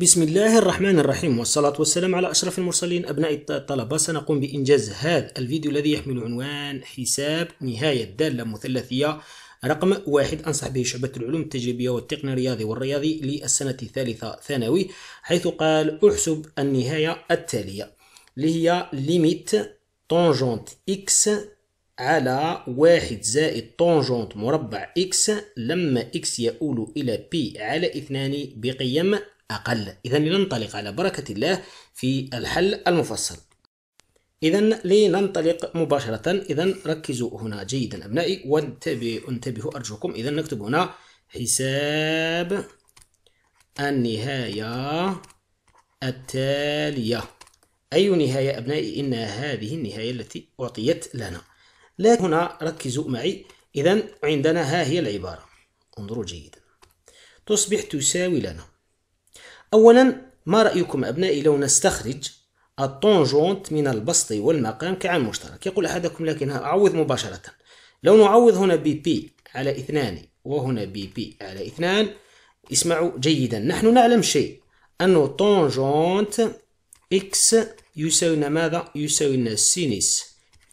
بسم الله الرحمن الرحيم والصلاة والسلام على أشرف المرسلين أبناء الطلبة سنقوم بإنجاز هذا الفيديو الذي يحمل عنوان حساب نهاية دالة مثلثية رقم واحد أنصح به شعبة العلوم التجريبية والتقني الرياضي والرياضي للسنة الثالثة ثانوي حيث قال احسب النهاية التالية اللي هي ليميت طونجونت إكس على واحد زائد طونجونت مربع إكس لما إكس يؤول إلى بي على اثنان بقيم أقل إذا لننطلق على بركة الله في الحل المفصل إذا لننطلق مباشرة إذا ركزوا هنا جيدا أبنائي وانتبهوا انتبهوا أرجوكم إذا نكتب هنا حساب النهاية التالية أي نهاية أبنائي إن هذه النهاية التي أعطيت لنا لكن هنا ركزوا معي إذا عندنا ها هي العبارة انظروا جيدا تصبح تساوي لنا أولا ما رأيكم أبنائي لو نستخرج التونجونت من البسط والمقام كعامل مشترك يقول أحدكم لكن أعوض مباشرة لو نعوض هنا بي بي على اثنان وهنا بي بي على اثنان اسمعوا جيدا نحن نعلم شيء أنه تونجونت إكس يساوينا ماذا؟ يساوينا سينيس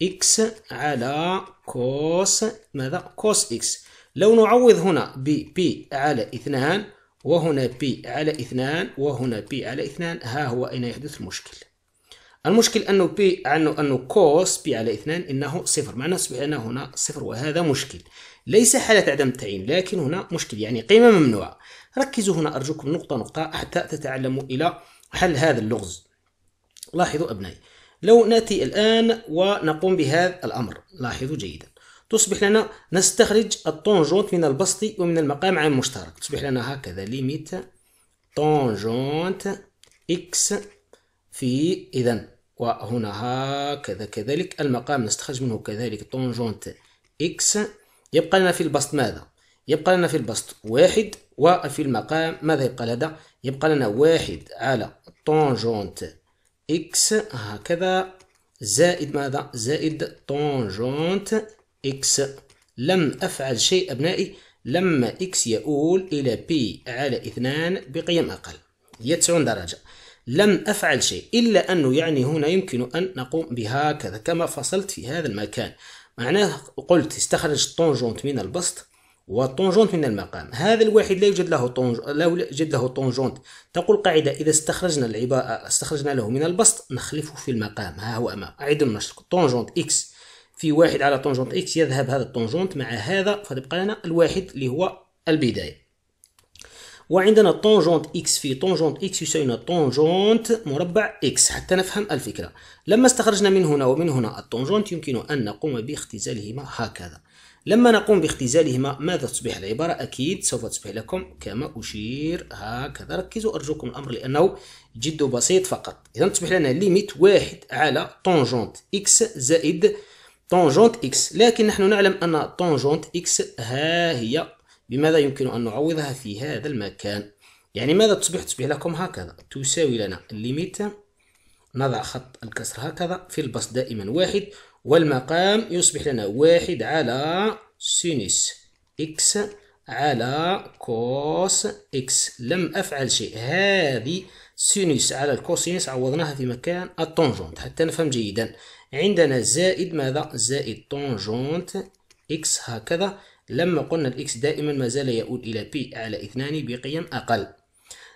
إكس على كوس ماذا؟ كوس إكس لو نعوض هنا ب بي على اثنان وهنا بي على اثنان وهنا بي على اثنان ها هو أين يحدث المشكل المشكل أنه بي عنه أنه كوس بي على اثنان إنه صفر معناه اصبح انه هنا صفر وهذا مشكل ليس حالة عدم التعيين لكن هنا مشكل يعني قيمة ممنوعة ركزوا هنا أرجوكم نقطة نقطة حتى تتعلموا إلى حل هذا اللغز لاحظوا أبنائي لو نأتي الآن ونقوم بهذا الأمر لاحظوا جيدا تصبح لنا نستخرج الطونجونت من البسط ومن المقام عن مشترك تصبح لنا هكذا ليميت طونجونت إكس في إذا وهنا هكذا كذلك المقام نستخرج منه كذلك طونجونت إكس يبقى لنا في البسط ماذا؟ يبقى لنا في البسط واحد وفي المقام ماذا يبقى لنا؟ يبقى لنا واحد على طونجونت إكس هكذا زائد ماذا؟ زائد طونجونت إكس لم أفعل شيء أبنائي لما إكس يؤول إلى بي على اثنان بقيم أقل هي 90 درجة لم أفعل شيء إلا أنه يعني هنا يمكن أن نقوم بهكذا كما فصلت في هذا المكان معناه قلت استخرج الطونجونت من البسط والطونجونت من المقام هذا الواحد لا يوجد له طونج لا يوجد له طونجونت تقول قاعدة إذا استخرجنا العبارة استخرجنا له من البسط نخلفه في المقام ها هو أمام أعيد النشر طونجونت إكس في واحد على طونجونت اكس يذهب هذا الطونجونت مع هذا فتبقى لنا الواحد اللي هو البداية وعندنا طونجونت اكس في طونجونت اكس يساوينا طونجونت مربع اكس حتى نفهم الفكرة لما استخرجنا من هنا ومن هنا الطونجونت يمكن أن نقوم باختزالهما هكذا لما نقوم باختزالهما ماذا تصبح العبارة أكيد سوف تصبح لكم كما أشير هكذا ركزوا أرجوكم الأمر لأنه جد بسيط فقط إذا تصبح لنا ليميت واحد على طونجونت إكس زائد طونجونت إكس لكن نحن نعلم أن طونجونت إكس ها هي بماذا يمكن أن نعوضها في هذا المكان يعني ماذا تصبح تصبح لكم هكذا تساوي لنا الليميت نضع خط الكسر هكذا في البسط دائما واحد والمقام يصبح لنا واحد على سينس إكس على كوس إكس لم أفعل شيء هذه سينس على الكوسينس عوضناها في مكان الطونجونت حتى نفهم جيدا عندنا زائد ماذا زائد طونجونت إكس هكذا لما قلنا الإكس دائما ما زال يؤول إلى بي على اثنان بقيم أقل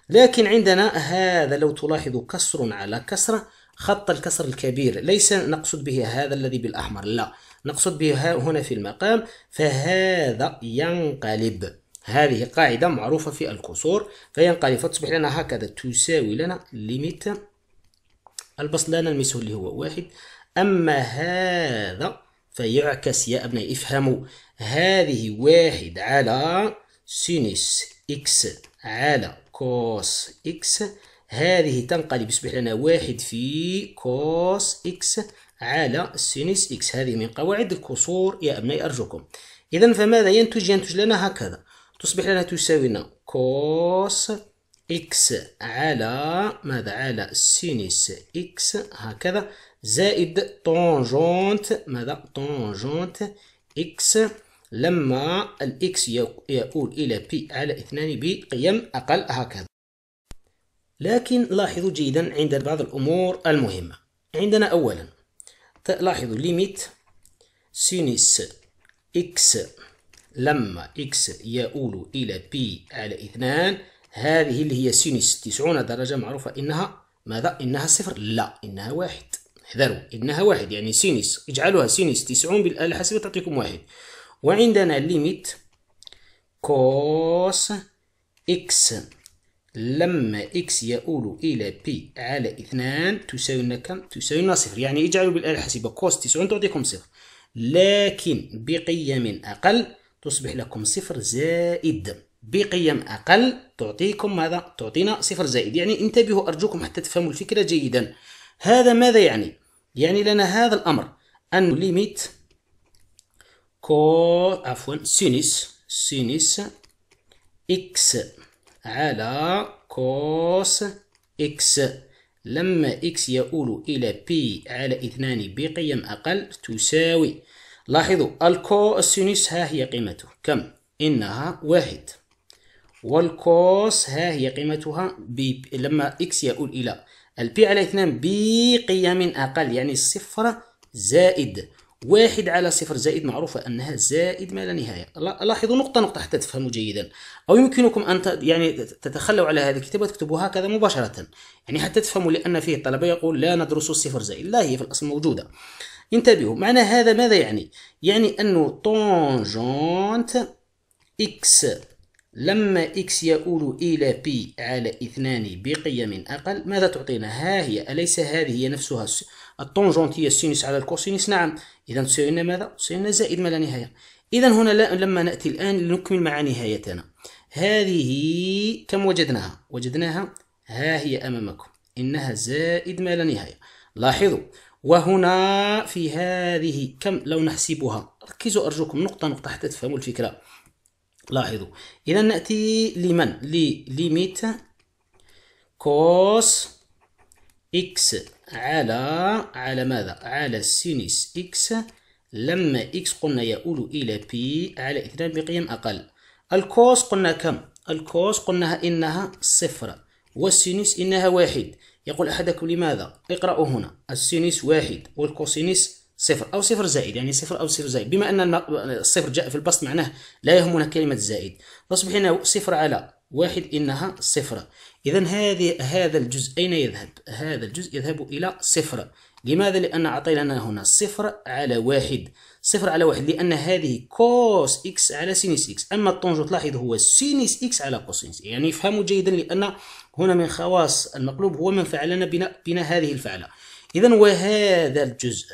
لكن عندنا هذا لو تلاحظ كسر على كسر خط الكسر الكبير ليس نقصد به هذا الذي بالأحمر لا نقصد به هنا في المقام فهذا ينقلب هذه قاعدة معروفة في الكسور فينقلب فتصبح لنا هكذا تساوي لنا ليميت البسط لا نلمسه اللي هو واحد أما هذا فيعكس يا أبنائي افهموا هذه واحد على سينس إكس على كوس إكس هذه تنقلب يصبح لنا واحد في كوس إكس على سينس إكس هذه من قواعد الكسور يا أبنائي أرجوكم إذا فماذا ينتج ينتج لنا هكذا تصبح لنا تساوينا كوس إكس على ماذا على سينس إكس هكذا زائد طونجونت ماذا طونجونت إكس لما الإكس يؤول إلى بي على اثنان بقيم أقل هكذا لكن لاحظوا جيدا عند بعض الأمور المهمة عندنا أولا لاحظوا ليميت سينس إكس لما إكس يؤول إلى بي على اثنان هذه اللي هي سينس 90 درجة معروفة إنها ماذا؟ إنها صفر لا إنها واحد احذروا إنها واحد يعني سينس اجعلوها سينس تسعون بالآلة الحاسبة تعطيكم واحد وعندنا ليميت كوس إكس لما إكس يؤول إلى بي على اثنان تساوي كم؟ تساوي صفر يعني اجعلوا بالآلة الحاسبة كوس تسعون تعطيكم صفر لكن بقيم أقل تصبح لكم صفر زائد بقيم أقل تعطيكم ماذا؟ تعطينا صفر زائد يعني انتبهوا أرجوكم حتى تفهموا الفكرة جيداً هذا ماذا يعني يعني لنا هذا الأمر أن ليميت كو عفوا سينيس سينيس إكس على كوس إكس لما إكس يؤول إلى بي على اثنان بقيم أقل تساوي لاحظوا الكوسينوس ها هي قيمته كم؟ إنها واحد والكوس ها هي قيمتها ب... لما إكس يؤول إلى البي على اثنان بقيم أقل يعني صفر زائد واحد على صفر زائد معروفة أنها زائد ما لا نهاية لاحظوا نقطة نقطة حتى تفهموا جيدا أو يمكنكم أن يعني تتخلوا على هذه الكتابة وتكتبوا هكذا مباشرة يعني حتى تفهموا لأن فيه الطلبة يقول لا ندرس الصفر زائد لا هي في الأصل موجودة انتبهوا معنى هذا ماذا يعني؟ يعني أنه طونجونت إكس لما إكس يؤول إلى بي على اثنان بقيم أقل ماذا تعطينا؟ ها هي أليس هذه هي نفسها الطونجونت السينس على الكوسينس؟ نعم إذا تساوينا ماذا؟ تساوينا زائد ما لا نهاية إذا هنا لما نأتي الآن لنكمل مع نهايتنا هذه كم وجدناها؟ وجدناها ها هي أمامكم إنها زائد ما لا نهاية لاحظوا وهنا في هذه كم لو نحسبها ركزوا أرجوكم نقطة نقطة حتى تفهموا الفكرة لاحظوا إذا نأتي لمن ليميت كوس إكس على على ماذا على سينس إكس لما إكس قلنا يؤول إلى بي على اثنان بقيم أقل الكوس قلنا كم الكوس قلنا إنها صفر والسينس إنها واحد يقول أحدكم لماذا اقرأوا هنا السينس واحد والكوسينس صفر أو صفر زائد يعني صفر أو صفر زائد بما أن الصفر جاء في البسط معناه لا يهمنا كلمة زائد فأصبح هنا صفر على واحد إنها صفر إذا هذه هذا الجزء أين يذهب؟ هذا الجزء يذهب إلى صفر لماذا؟ لأن أعطينا هنا صفر على واحد صفر على واحد لأن هذه كوس إكس على سينس إكس أما الطنجو تلاحظ هو سينس إكس على كوسينس يعني افهموا جيدا لأن هنا من خواص المقلوب هو من فعلنا بناء بنا هذه الفعلة إذا وهذا الجزء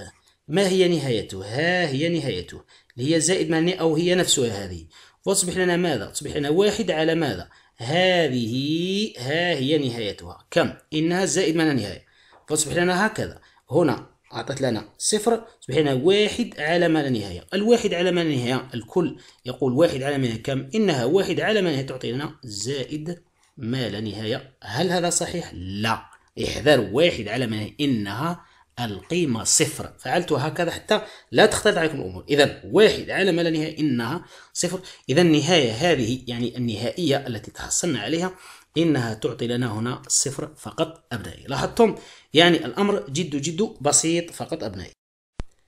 ما هي نهايته ها هي نهايته اللي هي زائد معنى أو هي نفسها هذه فتصبح لنا ماذا تصبح لنا واحد على ماذا هذه ها هي نهايتها كم إنها زائد معنى نهاية فتصبح لنا هكذا هنا أعطت لنا صفر تصبح لنا واحد على ما لا نهاية الواحد على ما لا نهاية الكل يقول واحد على ما كم إنها واحد على ما نهاية تعطي لنا زائد ما لا نهاية هل هذا صحيح؟ لا احذر واحد على ما إنها القيمة صفر فعلت هكذا حتى لا تختلط عليكم الأمور إذا واحد على ما لا نهاية إنها صفر إذا النهاية هذه يعني النهائية التي تحصلنا عليها إنها تعطي لنا هنا صفر فقط أبنائي لاحظتم يعني الأمر جد جد بسيط فقط أبنائي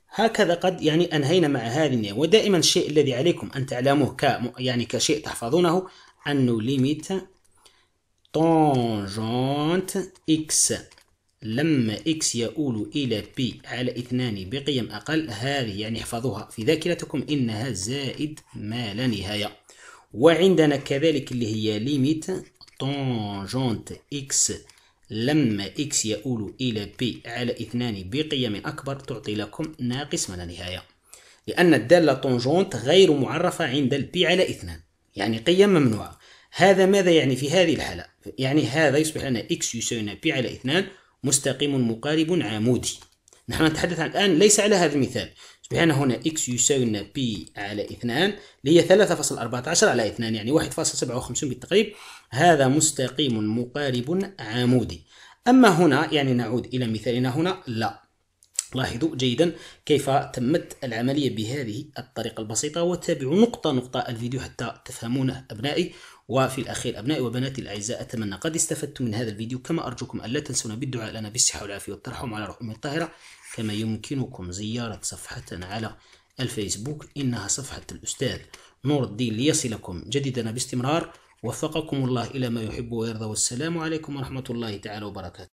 هكذا قد يعني أنهينا مع هذه النهاية ودائما الشيء الذي عليكم أن تعلموه ك يعني كشيء تحفظونه أنه ليميت طونجونت إكس لما إكس يؤول إلى بي على اثنان بقيم أقل هذه يعني احفظوها في ذاكرتكم إنها زائد ما لا نهاية وعندنا كذلك اللي هي ليميت طونجونت إكس لما إكس يؤول إلى بي على اثنان بقيم أكبر تعطي لكم ناقص ما لا نهاية لأن الدالة طونجونت غير معرفة عند البي على اثنان يعني قيم ممنوعة هذا ماذا يعني في هذه الحالة؟ يعني هذا يصبح لنا إكس يساوي بي على اثنان مستقيم مقارب عمودي نحن نتحدث عن الآن ليس على هذا المثال بحيث هنا x يساوي لنا b على 2 اللي هي 3.14 على 2 يعني 1.57 بالتقريب هذا مستقيم مقارب عمودي أما هنا يعني نعود إلى مثالنا هنا لا لاحظوا جيدا كيف تمت العملية بهذه الطريقة البسيطة وتابعوا نقطة نقطة الفيديو حتى تفهمونه أبنائي وفي الأخير أبنائي وبناتي الأعزاء أتمنى قد استفدتم من هذا الفيديو كما أرجوكم ألا تنسونا بالدعاء لنا بالصحة والعافية والترحم على رحمة الطاهرة كما يمكنكم زيارة صفحتنا على الفيسبوك إنها صفحة الأستاذ نور الدين ليصلكم جديدنا باستمرار وفقكم الله إلى ما يحب ويرضى والسلام عليكم ورحمة الله تعالى وبركاته